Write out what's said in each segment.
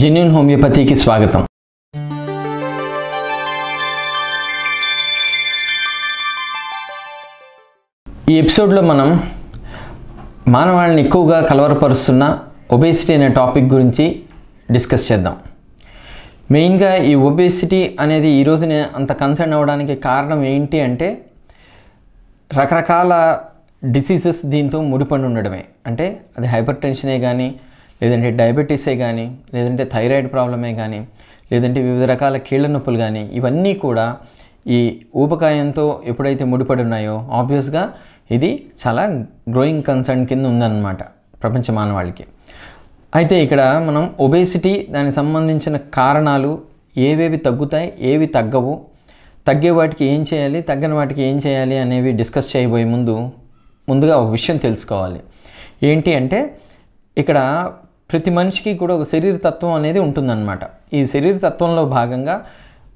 genuine హోమియోపతికి స్వాగతం ఈ ఎపిసోడ్లో మనం మానవాళ్ళని ఎక్కువగా కలవరపరుస్తున్న ఒబేసిటీ అనే టాపిక్ గురించి డిస్కస్ చేద్దాం మెయిన్గా ఈ ఒబేసిటీ అనేది ఈరోజు అంత కన్సర్న్ అవ్వడానికి కారణం ఏంటి అంటే రకరకాల డిసీజెస్ దీంతో ముడిపడి ఉండడమే అంటే అది హైపర్ టెన్షనే కానీ లేదంటే డయాబెటీసే కానీ లేదంటే థైరాయిడ్ ప్రాబ్లమే కానీ లేదంటే వివిధ రకాల కీళ్ళ నొప్పులు కానీ ఇవన్నీ కూడా ఈ ఊపకాయంతో ఎప్పుడైతే ముడిపడి ఉన్నాయో ఆబ్వియస్గా ఇది చాలా గ్రోయింగ్ కన్సర్న్ కింద ఉందన్నమాట ప్రపంచ మానవాళికి అయితే ఇక్కడ మనం ఒబేసిటీ దానికి సంబంధించిన కారణాలు ఏవేవి తగ్గుతాయి ఏవి తగ్గవు తగ్గే వాటికి ఏం చేయాలి తగ్గని వాటికి ఏం చేయాలి అనేవి డిస్కస్ చేయబోయే ముందు ముందుగా ఒక విషయం తెలుసుకోవాలి ఏంటి అంటే ఇక్కడ ప్రతి మనిషికి కూడా ఒక శరీరతత్వం అనేది ఉంటుందన్నమాట ఈ శరీరతత్వంలో భాగంగా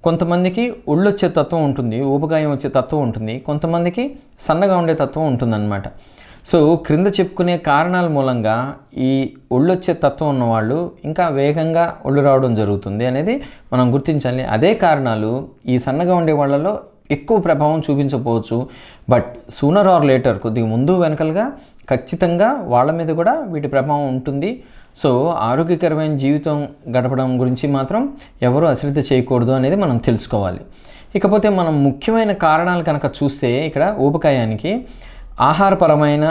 కొంతమందికి ఒళ్ళు వచ్చే తత్వం ఉంటుంది ఊబకాయం వచ్చే తత్వం ఉంటుంది కొంతమందికి సన్నగా ఉండే తత్వం ఉంటుందన్నమాట సో క్రింద చెప్పుకునే కారణాల మూలంగా ఈ ఒళ్ళు వచ్చే తత్వం ఉన్నవాళ్ళు ఇంకా వేగంగా ఒళ్ళు రావడం జరుగుతుంది అనేది మనం గుర్తించాలి అదే కారణాలు ఈ సన్నగా ఉండే వాళ్ళలో ఎక్కువ ప్రభావం చూపించకపోవచ్చు బట్ సూనర్ ఆర్ లేటర్ కొద్దిగా ముందు వెనకలుగా ఖచ్చితంగా వాళ్ళ మీద కూడా వీటి ప్రభావం ఉంటుంది సో ఆరోగ్యకరమైన జీవితం గడపడం గురించి మాత్రం ఎవరు అశ్రద్ధ చేయకూడదు అనేది మనం తెలుసుకోవాలి ఇకపోతే మనం ముఖ్యమైన కారణాలు కనుక చూస్తే ఇక్కడ ఊపకాయానికి ఆహారపరమైన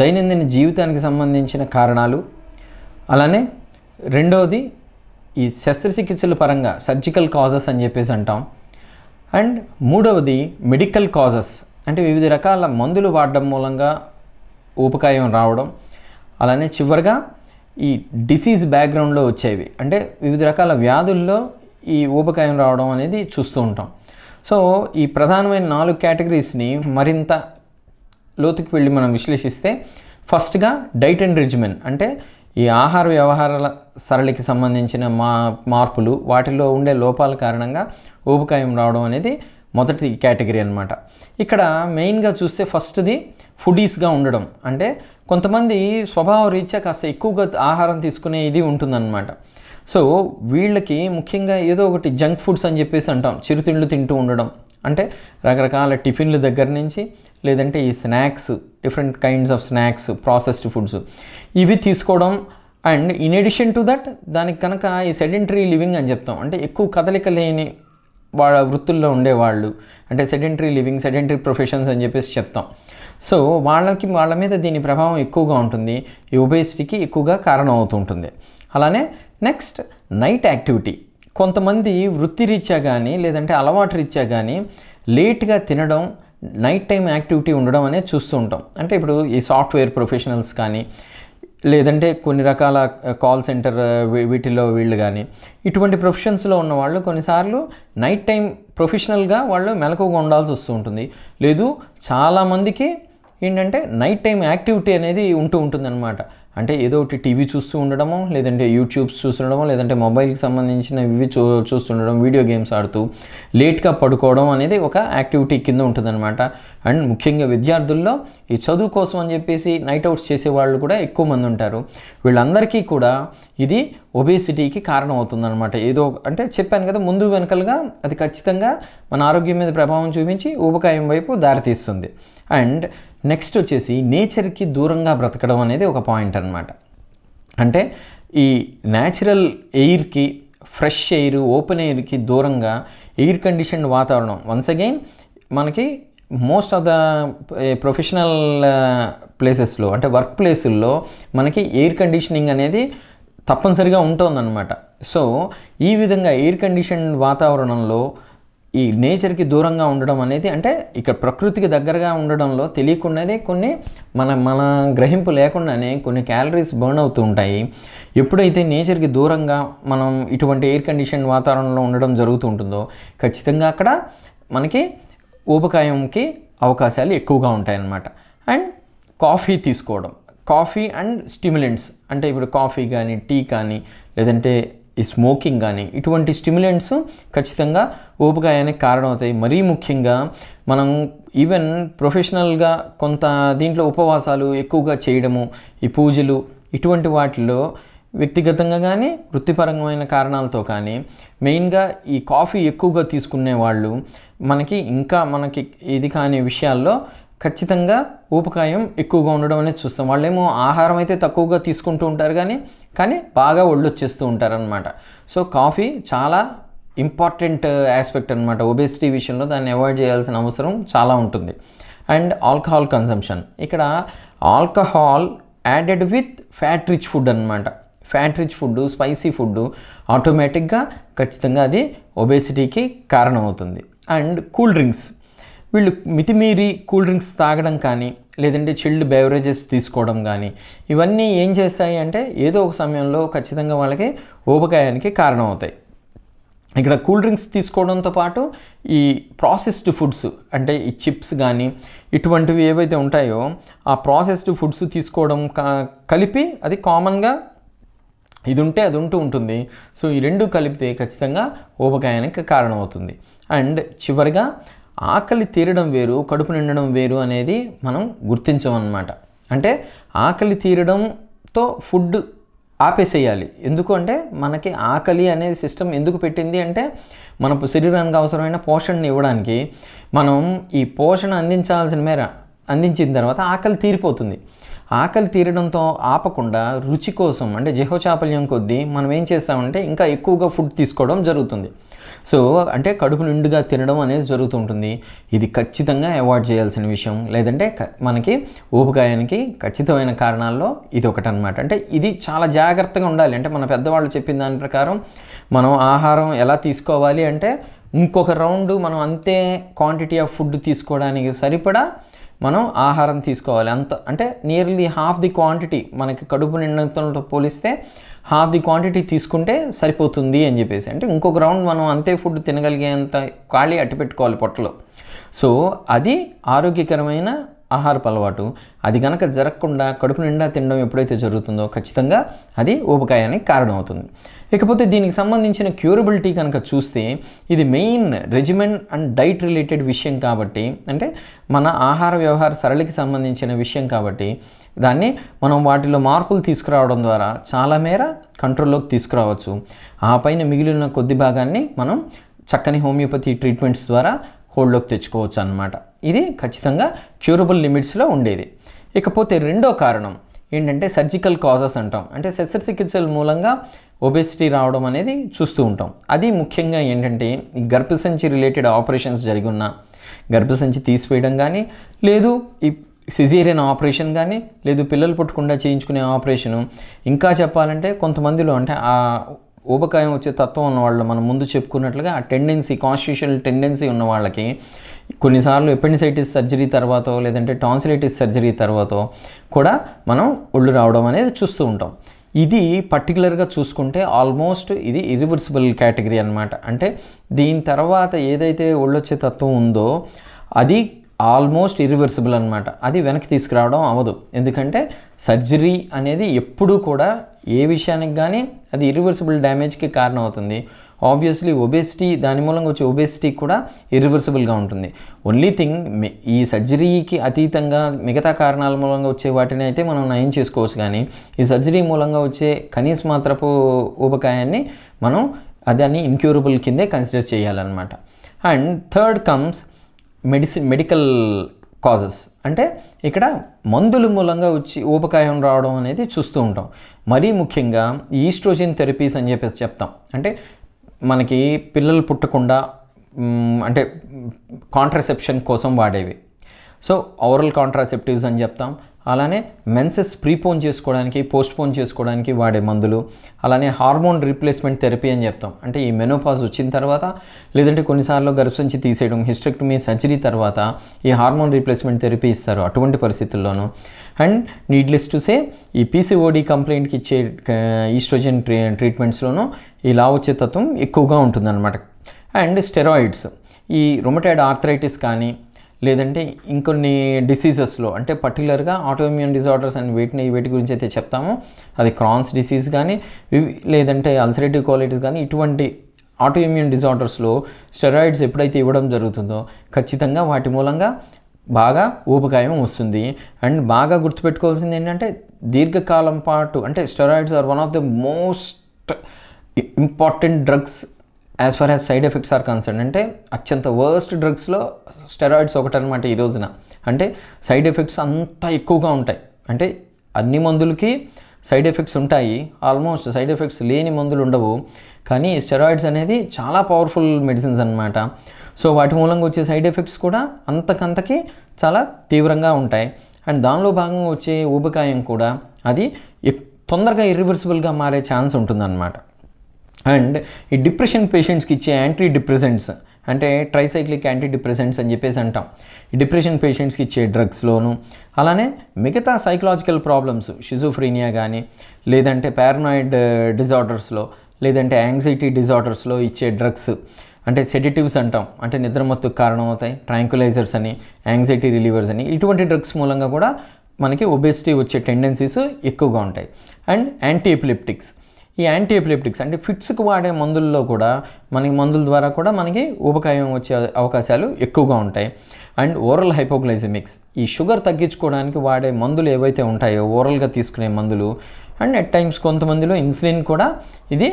దైనందిన జీవితానికి సంబంధించిన కారణాలు అలానే రెండవది ఈ శస్త్రచికిత్సల పరంగా సర్జికల్ కాజెస్ అని చెప్పేసి అంటాం అండ్ మూడవది మెడికల్ కాజెస్ అంటే వివిధ రకాల మందులు వాడడం మూలంగా ఊపకాయం రావడం అలానే చివరిగా ఈ డిసీజ్ బ్యాక్గ్రౌండ్లో వచ్చేవి అంటే వివిధ రకాల వ్యాధుల్లో ఈ ఊబకాయం రావడం అనేది చూస్తూ ఉంటాం సో ఈ ప్రధానమైన నాలుగు కేటగిరీస్ని మరింత లోతుకి వెళ్ళి మనం విశ్లేషిస్తే ఫస్ట్గా డైట్ అండ్ రిజిమెన్ అంటే ఈ ఆహార వ్యవహారాల సరళికి సంబంధించిన మా మార్పులు వాటిలో ఉండే లోపాల కారణంగా ఊబకాయం రావడం అనేది మొదటి కేటగిరీ అనమాట ఇక్కడ మెయిన్గా చూస్తే ఫస్ట్ది ఫుడీస్గా ఉండడం అంటే కొంతమంది స్వభావ రీత్యా కాస్త ఎక్కువగా ఆహారం తీసుకునే ఇది ఉంటుందన్నమాట సో వీళ్ళకి ముఖ్యంగా ఏదో ఒకటి జంక్ ఫుడ్స్ అని చెప్పేసి అంటాం చిరుతిండ్లు తింటూ ఉండడం అంటే రకరకాల టిఫిన్ల దగ్గర నుంచి లేదంటే ఈ snacks different kinds of snacks processed foods ఇవి తీసుకోవడం and in addition to that దానికి కనుక ఈ సెడెంటరీ లివింగ్ అని చెప్తాం అంటే ఎక్కువ కదలిక లేని వాళ్ళ వృత్తుల్లో ఉండేవాళ్ళు అంటే సెడెంటరీ లివింగ్ సెడెంటరీ ప్రొఫెషన్స్ అని చెప్పేసి చెప్తాం సో వాళ్ళకి వాళ్ళ మీద దీని ప్రభావం ఎక్కువగా ఉంటుంది ఈ ఒబేసిటీకి ఎక్కువగా కారణం అవుతుంటుంది అలానే నెక్స్ట్ నైట్ యాక్టివిటీ కొంతమంది వృత్తిరీత్యా కానీ లేదంటే అలవాటు రీత్యా కానీ లేట్గా తినడం నైట్ టైం యాక్టివిటీ ఉండడం అనేది చూస్తూ ఉంటాం అంటే ఇప్పుడు ఈ సాఫ్ట్వేర్ ప్రొఫెషనల్స్ కానీ లేదంటే కొన్ని రకాల కాల్ సెంటర్ వీటిలో వీళ్ళు కానీ ఇటువంటి ప్రొఫెషన్స్లో ఉన్న వాళ్ళు కొన్నిసార్లు నైట్ టైం ప్రొఫెషనల్గా వాళ్ళు మెలకుగా ఉండాల్సి వస్తూ ఉంటుంది లేదు చాలామందికి ఏంటంటే నైట్ టైం యాక్టివిటీ అనేది ఉంటూ ఉంటుందన్నమాట అంటే ఏదో ఒకటి టీవీ చూస్తూ ఉండడము లేదంటే యూట్యూబ్స్ చూస్తుండడము లేదంటే మొబైల్కి సంబంధించిన ఇవి చూ చూస్తుండడం వీడియో గేమ్స్ ఆడుతూ లేట్గా పడుకోవడం అనేది ఒక యాక్టివిటీ కింద ఉంటుందన్నమాట అండ్ ముఖ్యంగా విద్యార్థుల్లో ఈ చదువు కోసం అని చెప్పేసి నైట్ అవుట్స్ చేసే వాళ్ళు కూడా ఎక్కువ మంది ఉంటారు వీళ్ళందరికీ కూడా ఇది ఒబేసిటీకి కారణం అవుతుందన్నమాట ఏదో అంటే చెప్పాను కదా ముందు వెనకలుగా అది ఖచ్చితంగా మన ఆరోగ్యం మీద ప్రభావం చూపించి ఊబకాయం వైపు దారితీస్తుంది అండ్ నెక్స్ట్ వచ్చేసి నేచర్కి దూరంగా బ్రతకడం అనేది ఒక పాయింట్ అనమాట అంటే ఈ న్యాచురల్ ఎయిర్కి ఫ్రెష్ ఎయిర్ ఓపెన్ ఎయిర్కి దూరంగా ఎయిర్ కండిషన్ వాతావరణం వన్స్ అగైన్ మనకి మోస్ట్ ఆఫ్ ద ప్రొఫెషనల్ ప్లేసెస్లో అంటే వర్క్ ప్లేసుల్లో మనకి ఎయిర్ కండిషనింగ్ అనేది తప్పనిసరిగా ఉంటుందన్నమాట సో ఈ విధంగా ఎయిర్ కండిషన్ వాతావరణంలో ఈ నేచర్కి దూరంగా ఉండడం అనేది అంటే ఇక్కడ ప్రకృతికి దగ్గరగా ఉండడంలో తెలియకుండానే కొన్ని మన మన గ్రహింపు లేకుండానే కొన్ని క్యాలరీస్ బర్న్ అవుతూ ఉంటాయి ఎప్పుడైతే నేచర్కి దూరంగా మనం ఇటువంటి ఎయిర్ కండిషన్ వాతావరణంలో ఉండడం జరుగుతూ ఉంటుందో ఖచ్చితంగా అక్కడ మనకి ఊబకాయంకి అవకాశాలు ఎక్కువగా ఉంటాయన్నమాట అండ్ కాఫీ తీసుకోవడం కాఫీ అండ్ స్టిమ్యులెంట్స్ అంటే ఇప్పుడు కాఫీ కానీ టీ కానీ లేదంటే ఈ స్మోకింగ్ కానీ ఇటువంటి స్టిమ్యులెంట్స్ ఖచ్చితంగా ఊపకాయానికి కారణమవుతాయి మరీ ముఖ్యంగా మనం ఈవెన్ ప్రొఫెషనల్గా కొంత దీంట్లో ఉపవాసాలు ఎక్కువగా చేయడము ఈ పూజలు ఇటువంటి వాటిల్లో వ్యక్తిగతంగా కానీ వృత్తిపరమైన కారణాలతో కానీ మెయిన్గా ఈ కాఫీ ఎక్కువగా తీసుకునే వాళ్ళు మనకి ఇంకా మనకి ఇది కాని విషయాల్లో ఖచ్చితంగా ఊపకాయం ఎక్కువగా ఉండడం అనేది చూస్తాం వాళ్ళేమో ఆహారం అయితే తక్కువగా తీసుకుంటూ ఉంటారు కానీ కానీ బాగా ఒళ్ళు వచ్చేస్తూ ఉంటారనమాట సో కాఫీ చాలా ఇంపార్టెంట్ ఆస్పెక్ట్ అనమాట ఒబేసిటీ విషయంలో దాన్ని అవాయిడ్ చేయాల్సిన అవసరం చాలా ఉంటుంది అండ్ ఆల్కహాల్ కన్సంప్షన్ ఇక్కడ alcohol added with fat rich food అనమాట fat rich food spicy food ఆటోమేటిక్గా ఖచ్చితంగా అది ఒబేసిటీకి కారణమవుతుంది అండ్ కూల్ డ్రింక్స్ వీళ్ళు మితిమీరి కూల్ డ్రింక్స్ తాగడం కానీ లేదంటే చిల్డ్ బెవరేజెస్ తీసుకోవడం కానీ ఇవన్నీ ఏం చేస్తాయి అంటే ఏదో ఒక సమయంలో ఖచ్చితంగా వాళ్ళకి ఊబకాయానికి కారణమవుతాయి ఇక్కడ కూల్ డ్రింక్స్ తీసుకోవడంతో పాటు ఈ ప్రాసెస్డ్ ఫుడ్స్ అంటే ఈ చిప్స్ కానీ ఇటువంటివి ఏవైతే ఉంటాయో ఆ ప్రాసెస్డ్ ఫుడ్స్ తీసుకోవడం కలిపి అది కామన్గా ఇది ఉంటే అది ఉంటూ ఉంటుంది సో ఈ రెండు కలిపితే ఖచ్చితంగా ఊబకాయానికి కారణమవుతుంది అండ్ చివరిగా ఆకలి తీరడం వేరు కడుపు నిండడం వేరు అనేది మనం గుర్తించమన్నమాట అంటే ఆకలి తీరడంతో ఫుడ్ ఆపేసేయాలి ఎందుకు అంటే మనకి ఆకలి అనే సిస్టమ్ ఎందుకు పెట్టింది అంటే మన శరీరానికి అవసరమైన పోషణని ఇవ్వడానికి మనం ఈ పోషణ అందించాల్సిన మేర అందించిన తర్వాత ఆకలి తీరిపోతుంది ఆకలి తీరడంతో ఆపకుండా రుచి కోసం అంటే జిహోచాపల్యం కొద్దీ మనం ఏం చేస్తామంటే ఇంకా ఎక్కువగా ఫుడ్ తీసుకోవడం జరుగుతుంది సో అంటే కడుపు నిండుగా తినడం అనేది జరుగుతూ ఉంటుంది ఇది ఖచ్చితంగా అవాయిడ్ చేయాల్సిన విషయం లేదంటే మనకి ఊపకాయానికి ఖచ్చితమైన కారణాల్లో ఇది ఒకటి అనమాట అంటే ఇది చాలా జాగ్రత్తగా ఉండాలి అంటే మన పెద్దవాళ్ళు చెప్పిన దాని ప్రకారం మనం ఆహారం ఎలా తీసుకోవాలి అంటే ఇంకొక రౌండ్ మనం అంతే క్వాంటిటీ ఆఫ్ ఫుడ్ తీసుకోవడానికి సరిపడా మనం ఆహారం తీసుకోవాలి అంత అంటే నియర్లీ హాఫ్ ది క్వాంటిటీ మనకి కడుపు నిండంతో పోలిస్తే హాఫ్ ది క్వాంటిటీ తీసుకుంటే సరిపోతుంది అని చెప్పేసి అంటే ఇంకొక రౌండ్ మనం అంతే ఫుడ్ తినగలిగేంత ఖాళీ అట్టి పెట్టుకోవాలి పొట్టలో సో అది ఆరోగ్యకరమైన ఆహారపు అలవాటు అది కనుక జరగకుండా కడుపు నిండా తినడం ఎప్పుడైతే జరుగుతుందో ఖచ్చితంగా అది ఊపకాయానికి కారణం అవుతుంది ఇకపోతే దీనికి సంబంధించిన క్యూరబిలిటీ కనుక చూస్తే ఇది main regimen and diet related విషయం కాబట్టి అంటే మన ఆహార వ్యవహార సరళికి సంబంధించిన విషయం కాబట్టి దాన్ని మనం వాటిలో మార్పులు తీసుకురావడం ద్వారా చాలా మేర కంట్రోల్లోకి తీసుకురావచ్చు ఆ పైన మిగిలిన కొద్ది భాగాన్ని మనం చక్కని హోమియోపతి ట్రీట్మెంట్స్ ద్వారా హోల్డ్లోకి తెచ్చుకోవచ్చు అనమాట ఇది ఖచ్చితంగా క్యూరబుల్ లిమిట్స్లో ఉండేది ఇకపోతే రెండో కారణం ఏంటంటే సర్జికల్ కాజెస్ అంటాం అంటే శస్త్రచికిత్సల మూలంగా ఒబెసిటీ రావడం అనేది చూస్తూ ఉంటాం అది ముఖ్యంగా ఏంటంటే ఈ గర్భసంచి రిలేటెడ్ ఆపరేషన్స్ జరిగి ఉన్న గర్భసంచి తీసివేయడం కానీ లేదు ఈ సిజేరియన్ ఆపరేషన్ కానీ లేదు పిల్లలు పుట్టకుండా చేయించుకునే ఆపరేషను ఇంకా చెప్పాలంటే కొంతమందిలో అంటే ఆ ఊబకాయం వచ్చే తత్వం ఉన్న వాళ్ళు మనం ముందు చెప్పుకున్నట్లుగా ఆ టెండెన్సీ కాన్స్టిట్యూషనల్ టెండెన్సీ ఉన్న వాళ్ళకి కొన్నిసార్లు ఎపెండిసైటిస్ సర్జరీ తర్వాత లేదంటే టాన్సిలైటిస్ సర్జరీ తర్వాత కూడా మనం ఒళ్ళు రావడం అనేది చూస్తూ ఉంటాం ఇది పర్టికులర్గా చూసుకుంటే ఆల్మోస్ట్ ఇది ఇరివర్సిబుల్ కేటగిరీ అనమాట అంటే దీని తర్వాత ఏదైతే ఒళ్ళొచ్చే తత్వం ఉందో అది ఆల్మోస్ట్ ఇరివర్సిబుల్ అనమాట అది వెనక్కి తీసుకురావడం అవ్వదు ఎందుకంటే సర్జరీ అనేది ఎప్పుడూ కూడా ఏ విషయానికి కానీ అది ఇరివర్సిబుల్ డ్యామేజ్కి కారణం అవుతుంది ఆబ్వియస్లీ ఒబేసిటీ దాని మూలంగా వచ్చే ఒబేసిటీ కూడా ఇరివర్సిబుల్గా ఉంటుంది ఓన్లీ థింగ్ ఈ సర్జరీకి అతీతంగా మిగతా కారణాల మూలంగా వచ్చే వాటిని అయితే మనం నయం చేసుకోవచ్చు కానీ ఈ సర్జరీ మూలంగా వచ్చే కనీస మాత్రపు ఊబకాయాన్ని మనం దాన్ని ఇన్క్యూరబుల్ కిందే కన్సిడర్ చేయాలన్నమాట and third comes medicine medical causes అంటే ఇక్కడ మందుల మూలంగా వచ్చి ఊపకాయం రావడం అనేది చూస్తూ ఉంటాం మరీ ముఖ్యంగా ఈస్ట్రోజిన్ థెరపీస్ అని చెప్పేసి చెప్తాం అంటే మనకి పిల్లలు పుట్టకుండా అంటే కాంట్రసెప్షన్ కోసం వాడేవి సో ఓవరల్ కాంట్రాసెప్టివ్స్ అని చెప్తాం అలానే మెన్సెస్ ప్రీపోన్ చేసుకోవడానికి పోస్ట్పోన్ చేసుకోవడానికి వాడే మందులు అలానే హార్మోన్ రీప్లేస్మెంట్ థెరపీ అని చెప్తాం అంటే ఈ మెనోపాజ్ వచ్చిన తర్వాత లేదంటే కొన్నిసార్లు గర్భసంచి తీసేయడం హిస్టెక్టమీ సర్జరీ తర్వాత ఈ హార్మోన్ రీప్లేస్మెంట్ థెరపీ ఇస్తారు అటువంటి పరిస్థితుల్లోనూ అండ్ నీడ్లెస్ టు సే ఈ పీసీఓడి కంప్లైంట్కి ఇచ్చే ఈస్ట్రోజన్ ట్రీ ట్రీట్మెంట్స్లోనూ ఈ లావొచ్చే తత్వం ఎక్కువగా ఉంటుందన్నమాట అండ్ స్టెరాయిడ్స్ ఈ రొమటైడ్ ఆర్థరైటిస్ కానీ లేదంటే ఇంకొన్ని డిసీజెస్లో అంటే పర్టికులర్గా ఆటోమ్యూన్ డిజార్డర్స్ అని వీటిని వీటి గురించి అయితే చెప్తాము అది క్రాన్స్ డిసీజ్ కానీ లేదంటే అల్సరేటివ్ క్వాలిటీస్ కానీ ఇటువంటి ఆటోఇమ్యూన్ డిజార్డర్స్లో స్టెరాయిడ్స్ ఎప్పుడైతే ఇవ్వడం జరుగుతుందో ఖచ్చితంగా వాటి మూలంగా బాగా ఊపకాయం వస్తుంది అండ్ బాగా గుర్తుపెట్టుకోవాల్సింది ఏంటంటే దీర్ఘకాలం పాటు అంటే steroids are one of the most important drugs as far as side effects are concern అంటే అత్యంత వర్స్ట్ డ్రగ్స్లో స్టెరాయిడ్స్ ఒకటనమాట ఈ రోజున అంటే సైడ్ ఎఫెక్ట్స్ అంత ఎక్కువగా ఉంటాయి అంటే అన్ని మందులకి సైడ్ ఎఫెక్ట్స్ ఉంటాయి ఆల్మోస్ట్ సైడ్ ఎఫెక్ట్స్ లేని మందులు ఉండవు కానీ స్టెరాయిడ్స్ అనేది చాలా పవర్ఫుల్ మెడిసిన్స్ అనమాట సో వాటి మూలంగా వచ్చే సైడ్ ఎఫెక్ట్స్ కూడా అంతకంతకి చాలా తీవ్రంగా ఉంటాయి అండ్ దానిలో భాగంగా వచ్చే ఊబకాయం కూడా అది తొందరగా ఇర్రివర్సిబుల్గా మారే ఛాన్స్ ఉంటుందన్నమాట అండ్ ఈ డిప్రెషన్ పేషెంట్స్కి ఇచ్చే యాంటీ డిప్రెసెంట్స్ అంటే ట్రైసైక్లిక్ యాంటీ డిప్రెసెంట్స్ అని చెప్పేసి అంటాం ఈ డిప్రెషన్ పేషెంట్స్కి ఇచ్చే డ్రగ్స్లోను అలానే మిగతా సైకలాజికల్ ప్రాబ్లమ్స్ షిజోఫ్రీనియా కానీ లేదంటే పారనాయిడ్ డిజార్డర్స్లో లేదంటే యాంగ్జైటీ డిజార్డర్స్లో ఇచ్చే డ్రగ్స్ అంటే సెడిటివ్స్ అంటాం అంటే నిద్రమత్తుకు కారణమవుతాయి ట్రాంక్యులైజర్స్ అని యాంగ్జైటీ రిలీవర్స్ అని ఇటువంటి డ్రగ్స్ మూలంగా కూడా మనకి ఒబెసిటీ వచ్చే టెండెన్సీస్ ఎక్కువగా ఉంటాయి అండ్ యాంటీ ఎపిలిప్టిక్స్ ఈ యాంటీ ఎపిలిప్టిక్స్ అంటే ఫిట్స్కి వాడే మందుల్లో కూడా మనకి మందుల ద్వారా కూడా మనకి ఊబకాయం వచ్చే అవకాశాలు ఎక్కువగా ఉంటాయి అండ్ ఓరల్ హైపోగ్లైసెమిక్స్ ఈ షుగర్ తగ్గించుకోవడానికి వాడే మందులు ఏవైతే ఉంటాయో ఓరల్గా తీసుకునే మందులు అండ్ అట్ టైమ్స్ కొంతమందిలో ఇన్సులిన్ కూడా ఇది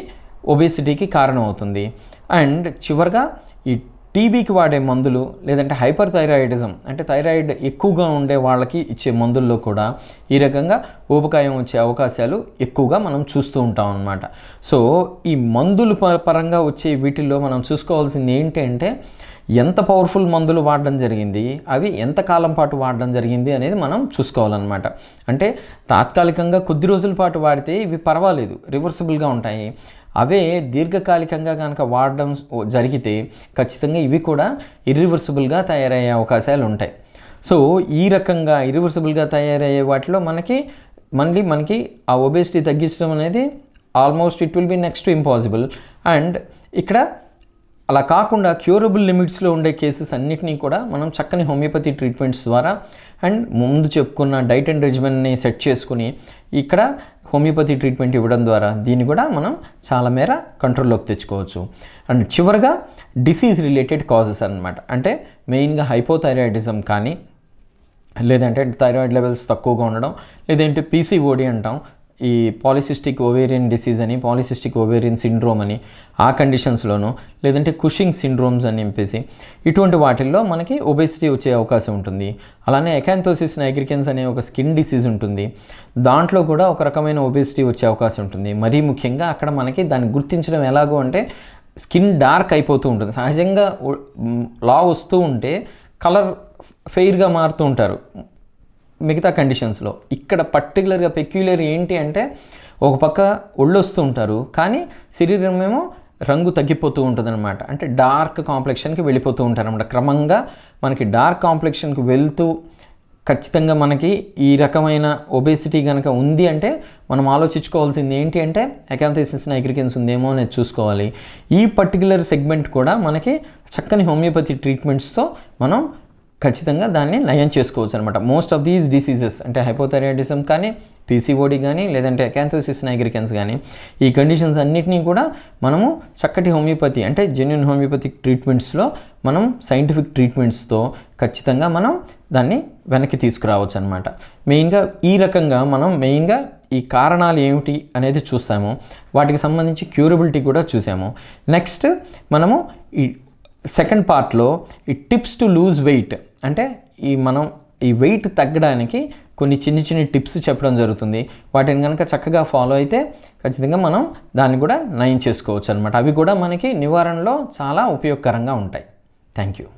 ఒబేసిటీకి కారణమవుతుంది అండ్ చివరిగా ఈ టీబీకి వాడే మందులు లేదంటే హైపర్ థైరాయిడిజం అంటే థైరాయిడ్ ఎక్కువగా ఉండే వాళ్ళకి ఇచ్చే మందుల్లో కూడా ఈ రకంగా ఊపకాయం వచ్చే అవకాశాలు ఎక్కువగా మనం చూస్తూ ఉంటాం అనమాట సో ఈ మందులు పరంగా వచ్చే వీటిల్లో మనం చూసుకోవాల్సింది ఏంటంటే ఎంత పవర్ఫుల్ మందులు వాడడం జరిగింది అవి ఎంత కాలం పాటు వాడడం జరిగింది అనేది మనం చూసుకోవాలన్నమాట అంటే తాత్కాలికంగా కొద్ది రోజుల పాటు వాడితే ఇవి పర్వాలేదు రివర్సిబుల్గా ఉంటాయి అవే దీర్ఘకాలికంగా కనుక వాడడం జరిగితే ఖచ్చితంగా ఇవి కూడా ఇర్రివర్సిబుల్గా తయారయ్యే అవకాశాలు ఉంటాయి సో ఈ రకంగా ఇరివర్సిబుల్గా తయారయ్యే వాటిలో మనకి మళ్ళీ మనకి ఆ ఒబేసిటీ తగ్గించడం అనేది almost it will be next impossible అండ్ ఇక్కడ అలా కాకుండా క్యూరబుల్ లిమిట్స్లో ఉండే కేసెస్ అన్నిటినీ కూడా మనం చక్కని హోమియోపతి ట్రీట్మెంట్స్ ద్వారా అండ్ ముందు చెప్పుకున్న డైట్ అండ్ రెజిమెంట్ని సెట్ చేసుకుని ఇక్కడ హోమియోపతి ట్రీట్మెంట్ ఇవ్వడం ద్వారా దీన్ని కూడా మనం చాలా మేర కంట్రోల్లోకి తెచ్చుకోవచ్చు అండ్ చివరిగా డిసీజ్ రిలేటెడ్ కాజెస్ అనమాట అంటే మెయిన్గా హైపోథైరాయిడిజం కానీ లేదంటే థైరాయిడ్ లెవెల్స్ తక్కువగా ఉండడం లేదంటే పీసీఓడి అంటాం ఈ పాలిసిస్టిక్ ఓవేరియన్ డిసీజ్ అని పాలిసిస్టిక్ ఓవేరియన్ సిండ్రోమ్ అని ఆ కండిషన్స్లోనూ లేదంటే కుషింగ్ సిండ్రోమ్స్ అని చెప్పేసి ఇటువంటి వాటిల్లో మనకి ఒబేసిటీ వచ్చే అవకాశం ఉంటుంది అలానే ఎకాంతోసిస్ నైగ్రికెన్స్ అనే ఒక స్కిన్ డిసీజ్ ఉంటుంది దాంట్లో కూడా ఒక రకమైన ఒబేసిటీ వచ్చే అవకాశం ఉంటుంది మరీ ముఖ్యంగా అక్కడ మనకి దాన్ని గుర్తించడం ఎలాగో అంటే స్కిన్ డార్క్ అయిపోతూ ఉంటుంది సహజంగా లా వస్తూ ఉంటే కలర్ ఫెయిర్గా మారుతూ ఉంటారు మిగతా కండిషన్స్లో ఇక్కడ పర్టికులర్గా పెక్యులర్ ఏంటి అంటే ఒక పక్క ఒళ్ళొస్తూ ఉంటారు కానీ శరీరం ఏమో రంగు తగ్గిపోతూ ఉంటుందన్నమాట అంటే డార్క్ కాంప్లెక్షన్కి వెళ్ళిపోతూ ఉంటారనమాట క్రమంగా మనకి డార్క్ కాంప్లెక్షన్కి వెళ్తూ ఖచ్చితంగా మనకి ఈ రకమైన ఒబేసిటీ కనుక ఉంది అంటే మనం ఆలోచించుకోవాల్సింది ఏంటి అంటే ఎకాంథైసిస్ నైగ్రికెన్స్ ఉందేమో అనేది చూసుకోవాలి ఈ పర్టికులర్ సెగ్మెంట్ కూడా మనకి చక్కని హోమియోపతి ట్రీట్మెంట్స్తో మనం ఖచ్చితంగా దాన్ని నయం చేసుకోవచ్చు అనమాట మోస్ట్ ఆఫ్ దీస్ డిసీజెస్ అంటే హైపోథైరాయిడిజం కానీ పీసీఓడి కానీ లేదంటే క్యాన్థోసిస్ నైగ్రికెన్స్ కానీ ఈ కండిషన్స్ అన్నింటినీ కూడా మనము చక్కటి హోమియోపతి అంటే జెన్యున్ హోమియోపతిక్ ట్రీట్మెంట్స్లో మనం సైంటిఫిక్ ట్రీట్మెంట్స్తో ఖచ్చితంగా మనం దాన్ని వెనక్కి తీసుకురావచ్చు అనమాట మెయిన్గా ఈ రకంగా మనం మెయిన్గా ఈ కారణాలు ఏమిటి అనేది చూసాము వాటికి సంబంధించి క్యూరబిలిటీ కూడా చూసాము నెక్స్ట్ మనము ఈ సెకండ్ పార్ట్లో ఈ టిప్స్ టు లూజ్ వెయిట్ అంటే ఈ మనం ఈ వెయిట్ తగ్గడానికి కొన్ని చిన్న చిన్న టిప్స్ చెప్పడం జరుగుతుంది వాటిని కనుక చక్కగా ఫాలో అయితే ఖచ్చితంగా మనం దాన్ని కూడా నయం చేసుకోవచ్చు అనమాట అవి కూడా మనకి నివారణలో చాలా ఉపయోగకరంగా ఉంటాయి థ్యాంక్ యూ